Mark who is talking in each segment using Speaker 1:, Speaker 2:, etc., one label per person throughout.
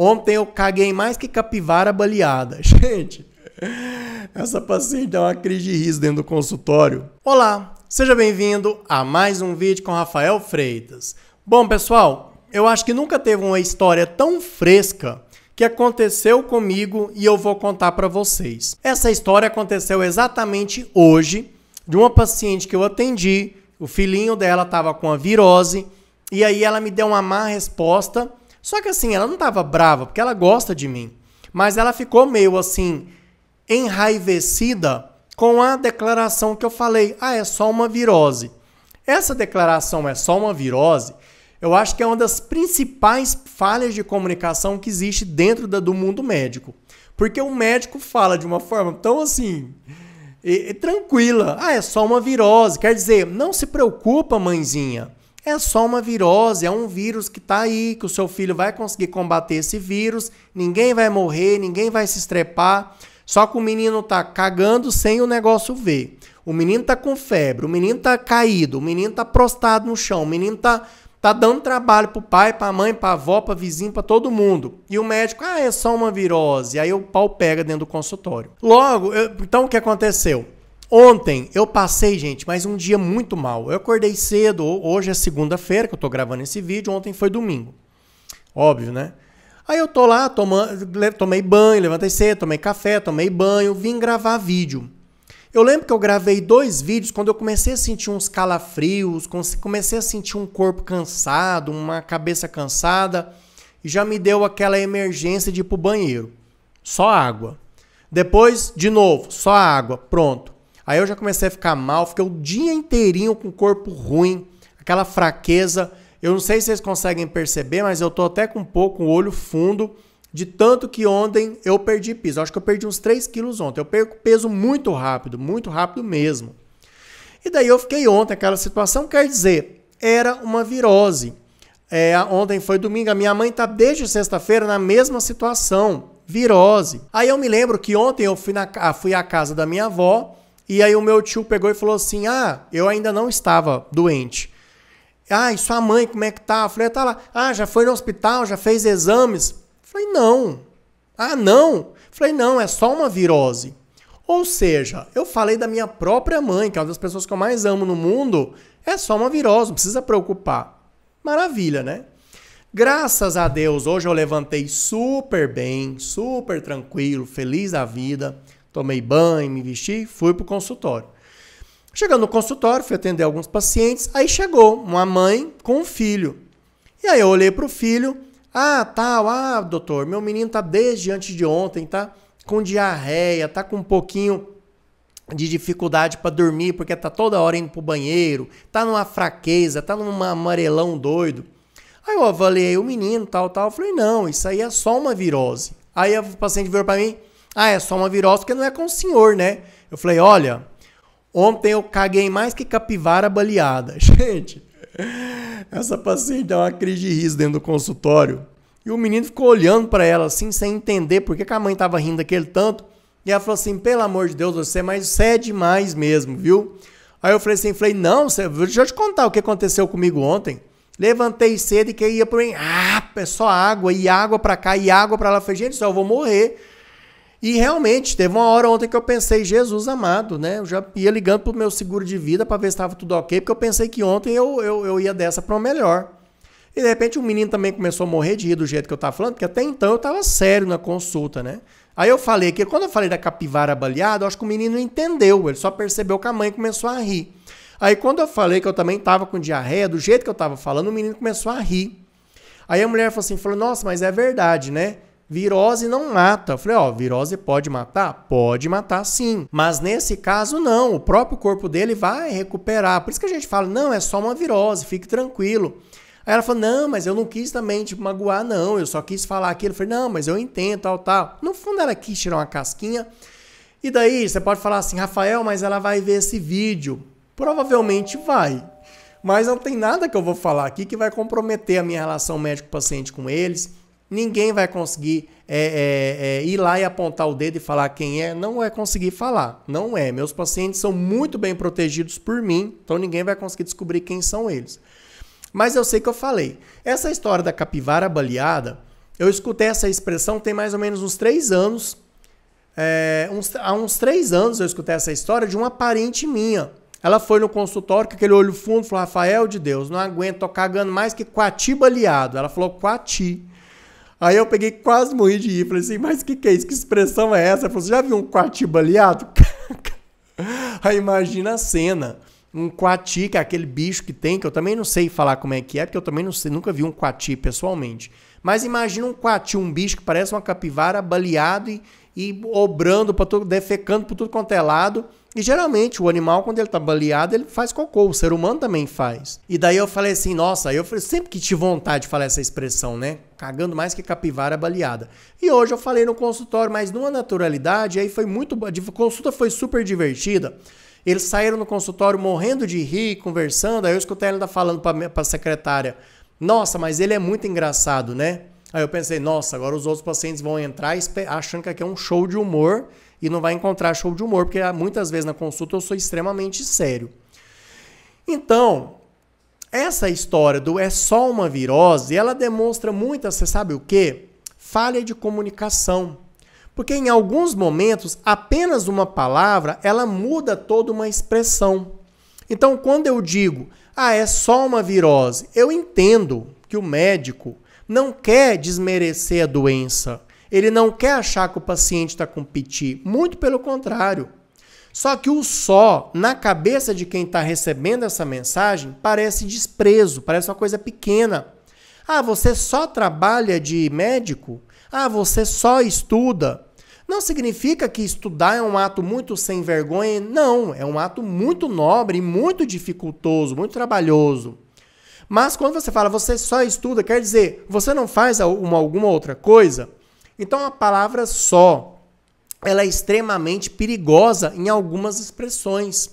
Speaker 1: Ontem eu caguei mais que capivara baleada. Gente, essa paciente dá é uma crise de riso dentro do consultório. Olá, seja bem-vindo a mais um vídeo com Rafael Freitas. Bom, pessoal, eu acho que nunca teve uma história tão fresca que aconteceu comigo e eu vou contar para vocês. Essa história aconteceu exatamente hoje de uma paciente que eu atendi, o filhinho dela estava com a virose e aí ela me deu uma má resposta só que assim, ela não tava brava, porque ela gosta de mim. Mas ela ficou meio assim, enraivecida com a declaração que eu falei: ah, é só uma virose. Essa declaração é só uma virose, eu acho que é uma das principais falhas de comunicação que existe dentro da, do mundo médico. Porque o médico fala de uma forma tão assim. E, e, tranquila. Ah, é só uma virose. Quer dizer, não se preocupa, mãezinha. É só uma virose, é um vírus que está aí, que o seu filho vai conseguir combater esse vírus, ninguém vai morrer, ninguém vai se estrepar. Só que o menino tá cagando sem o negócio ver. O menino tá com febre, o menino tá caído, o menino tá prostado no chão, o menino tá, tá dando trabalho pro pai, pra mãe, pra avó, pra vizinho, pra todo mundo. E o médico, ah, é só uma virose. Aí o pau pega dentro do consultório. Logo, eu, então o que aconteceu? Ontem eu passei, gente, mas um dia muito mal. Eu acordei cedo, hoje é segunda-feira que eu tô gravando esse vídeo, ontem foi domingo. Óbvio, né? Aí eu tô lá, tomando, tomei banho, levantei cedo, tomei café, tomei banho, vim gravar vídeo. Eu lembro que eu gravei dois vídeos quando eu comecei a sentir uns calafrios, comecei a sentir um corpo cansado, uma cabeça cansada, e já me deu aquela emergência de ir pro banheiro. Só água. Depois, de novo, só água. Pronto. Aí eu já comecei a ficar mal, fiquei o dia inteirinho com o corpo ruim, aquela fraqueza. Eu não sei se vocês conseguem perceber, mas eu tô até com um pouco o um olho fundo de tanto que ontem eu perdi peso. Eu acho que eu perdi uns 3 quilos ontem. Eu perco peso muito rápido, muito rápido mesmo. E daí eu fiquei ontem aquela situação, quer dizer, era uma virose. É, ontem foi domingo, a minha mãe tá desde sexta-feira na mesma situação, virose. Aí eu me lembro que ontem eu fui, na, fui à casa da minha avó e aí o meu tio pegou e falou assim: Ah, eu ainda não estava doente. Ah, e sua mãe, como é que tá? Eu falei, tá lá. Ah, já foi no hospital, já fez exames? Eu falei, não. Ah, não? Eu falei, não, é só uma virose. Ou seja, eu falei da minha própria mãe, que é uma das pessoas que eu mais amo no mundo, é só uma virose, não precisa preocupar. Maravilha, né? Graças a Deus, hoje eu levantei super bem, super tranquilo, feliz da vida tomei banho, me vesti, fui para o consultório. Chegando no consultório, fui atender alguns pacientes, aí chegou uma mãe com um filho. E aí eu olhei para o filho, ah, tal, ah, doutor, meu menino tá desde antes de ontem, tá com diarreia, tá com um pouquinho de dificuldade para dormir, porque tá toda hora indo pro banheiro, tá numa fraqueza, tá num amarelão doido. Aí eu avaliei o menino, tal, tal, falei, não, isso aí é só uma virose. Aí o paciente virou para mim, ah, é só uma virose porque não é com o senhor, né? Eu falei, olha, ontem eu caguei mais que capivara baleada. Gente, essa paciente deu uma crise de riso dentro do consultório. E o menino ficou olhando para ela assim, sem entender por que, que a mãe estava rindo daquele tanto. E ela falou assim: pelo amor de Deus, você é mais é demais mesmo, viu? Aí eu falei assim: falei, não, você, deixa eu te contar o que aconteceu comigo ontem. Levantei cedo e que ia pro. Ah, é só água, e água para cá, e água para lá. Eu falei, gente, só eu vou morrer. E realmente, teve uma hora ontem que eu pensei, Jesus amado, né? Eu já ia ligando pro meu seguro de vida para ver se estava tudo ok, porque eu pensei que ontem eu, eu, eu ia dessa para o melhor. E de repente o menino também começou a morrer de rir do jeito que eu tava falando, porque até então eu tava sério na consulta, né? Aí eu falei que quando eu falei da capivara baleada, eu acho que o menino não entendeu, ele só percebeu que a mãe começou a rir. Aí quando eu falei que eu também tava com diarreia, do jeito que eu tava falando, o menino começou a rir. Aí a mulher falou assim, falou: "Nossa, mas é verdade, né?" Virose não mata. Eu falei, ó, virose pode matar? Pode matar sim. Mas nesse caso, não. O próprio corpo dele vai recuperar. Por isso que a gente fala, não, é só uma virose, fique tranquilo. Aí ela falou, não, mas eu não quis também te tipo, magoar, não. Eu só quis falar aquilo. Eu falei, não, mas eu entendo, tal, tal. No fundo, ela quis tirar uma casquinha. E daí, você pode falar assim, Rafael, mas ela vai ver esse vídeo. Provavelmente vai. Mas não tem nada que eu vou falar aqui que vai comprometer a minha relação médico-paciente com eles Ninguém vai conseguir é, é, é, ir lá e apontar o dedo e falar quem é. Não vai conseguir falar. Não é. Meus pacientes são muito bem protegidos por mim, então ninguém vai conseguir descobrir quem são eles. Mas eu sei que eu falei. Essa história da capivara baleada, eu escutei essa expressão tem mais ou menos uns três anos. É, uns, há uns três anos eu escutei essa história de uma parente minha. Ela foi no consultório com aquele olho fundo falou: Rafael de Deus, não aguento, tô cagando mais que coati baleado. Ela falou coati. Aí eu peguei quase morri de rir. Falei assim, mas o que, que é isso? Que expressão é essa? Falei, assim, você já viu um quati baleado? Aí imagina a cena. Um quati que é aquele bicho que tem, que eu também não sei falar como é que é, porque eu também não sei, nunca vi um quati pessoalmente. Mas imagina um quati, um bicho que parece uma capivara baleado e, e obrando, pra todo, defecando por tudo quanto é lado. E geralmente o animal, quando ele tá baleado, ele faz cocô, o ser humano também faz. E daí eu falei assim, nossa, eu sempre que tive vontade de falar essa expressão, né? Cagando mais que capivara baleada. E hoje eu falei no consultório, mas numa naturalidade, aí foi muito. A consulta foi super divertida. Eles saíram no consultório morrendo de rir, conversando. Aí eu escutei ele ainda falando para a secretária: Nossa, mas ele é muito engraçado, né? Aí eu pensei: Nossa, agora os outros pacientes vão entrar achando que aqui é um show de humor e não vai encontrar show de humor, porque ah, muitas vezes na consulta eu sou extremamente sério. Então, essa história do é só uma virose, ela demonstra muita, você sabe o quê? Falha de comunicação. Porque em alguns momentos, apenas uma palavra, ela muda toda uma expressão. Então, quando eu digo, ah, é só uma virose, eu entendo que o médico não quer desmerecer a doença. Ele não quer achar que o paciente está com piti, muito pelo contrário. Só que o só, na cabeça de quem está recebendo essa mensagem, parece desprezo, parece uma coisa pequena. Ah, você só trabalha de médico? Ah, você só estuda? Não significa que estudar é um ato muito sem vergonha, não. É um ato muito nobre, muito dificultoso, muito trabalhoso. Mas quando você fala você só estuda, quer dizer, você não faz alguma, alguma outra coisa? Então a palavra só ela é extremamente perigosa em algumas expressões.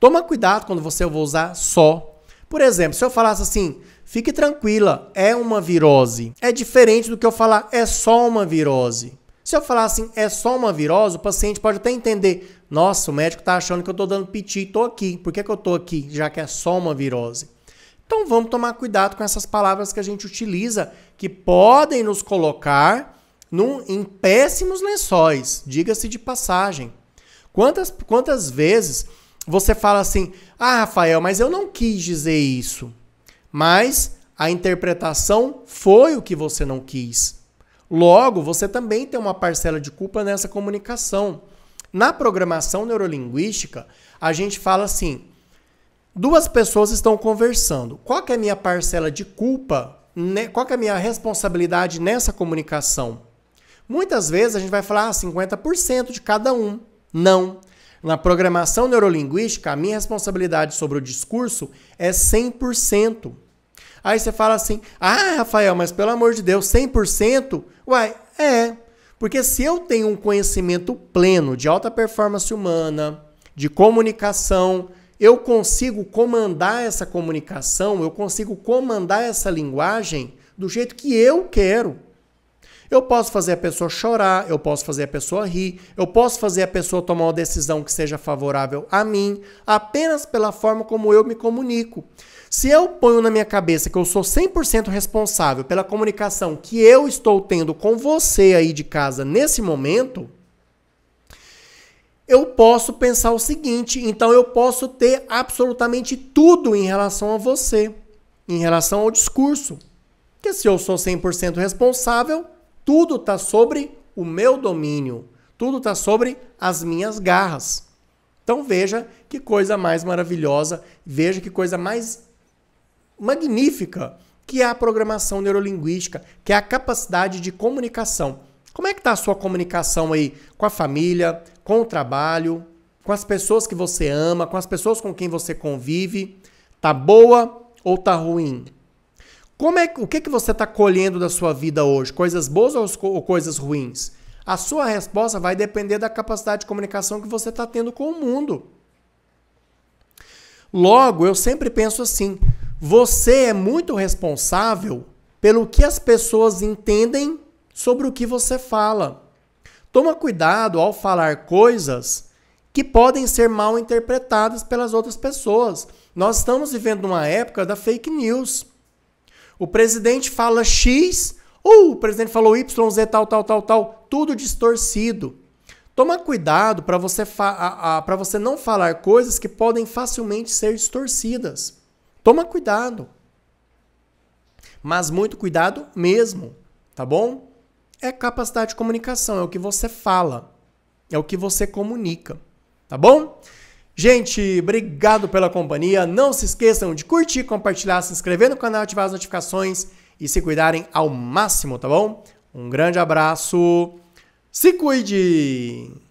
Speaker 1: Toma cuidado quando você usar só. Por exemplo, se eu falasse assim, fique tranquila, é uma virose. É diferente do que eu falar, é só uma virose. Se eu falar assim, é só uma virose, o paciente pode até entender, nossa, o médico está achando que eu estou dando piti e estou aqui. Por que, que eu estou aqui, já que é só uma virose? Então vamos tomar cuidado com essas palavras que a gente utiliza, que podem nos colocar num, em péssimos lençóis, diga-se de passagem. Quantas, quantas vezes você fala assim: Ah, Rafael, mas eu não quis dizer isso. Mas a interpretação foi o que você não quis. Logo, você também tem uma parcela de culpa nessa comunicação. Na programação neurolinguística, a gente fala assim: duas pessoas estão conversando. Qual é a minha parcela de culpa? Né, qual é a minha responsabilidade nessa comunicação? Muitas vezes a gente vai falar ah, 50% de cada um. Não. Na programação neurolinguística, a minha responsabilidade sobre o discurso é 100%. Aí você fala assim: "Ah, Rafael, mas pelo amor de Deus, 100%?" Uai, é. Porque se eu tenho um conhecimento pleno de alta performance humana, de comunicação, eu consigo comandar essa comunicação, eu consigo comandar essa linguagem do jeito que eu quero. Eu posso fazer a pessoa chorar, eu posso fazer a pessoa rir, eu posso fazer a pessoa tomar uma decisão que seja favorável a mim, apenas pela forma como eu me comunico. Se eu ponho na minha cabeça que eu sou 100% responsável pela comunicação que eu estou tendo com você aí de casa nesse momento, eu posso pensar o seguinte: então eu posso ter absolutamente tudo em relação a você, em relação ao discurso. Porque se eu sou 100% responsável, tudo está sobre o meu domínio. Tudo está sobre as minhas garras. Então veja que coisa mais maravilhosa, veja que coisa mais magnífica que é a programação neurolinguística, que é a capacidade de comunicação. Como é que está a sua comunicação aí com a família, com o trabalho, com as pessoas que você ama, com as pessoas com quem você convive? Tá boa ou tá ruim? Como é, o que, que você está colhendo da sua vida hoje? Coisas boas ou, ou coisas ruins? A sua resposta vai depender da capacidade de comunicação que você está tendo com o mundo. Logo, eu sempre penso assim: você é muito responsável pelo que as pessoas entendem sobre o que você fala. Toma cuidado ao falar coisas que podem ser mal interpretadas pelas outras pessoas. Nós estamos vivendo uma época da fake news. O presidente fala X, ou uh, o presidente falou Y, Z, tal, tal, tal, tal, tudo distorcido. Toma cuidado para você, para você não falar coisas que podem facilmente ser distorcidas. Toma cuidado. Mas muito cuidado mesmo, tá bom? É capacidade de comunicação, é o que você fala, é o que você comunica, tá bom? Gente, obrigado pela companhia. Não se esqueçam de curtir, compartilhar, se inscrever no canal, ativar as notificações e se cuidarem ao máximo, tá bom? Um grande abraço. Se cuide!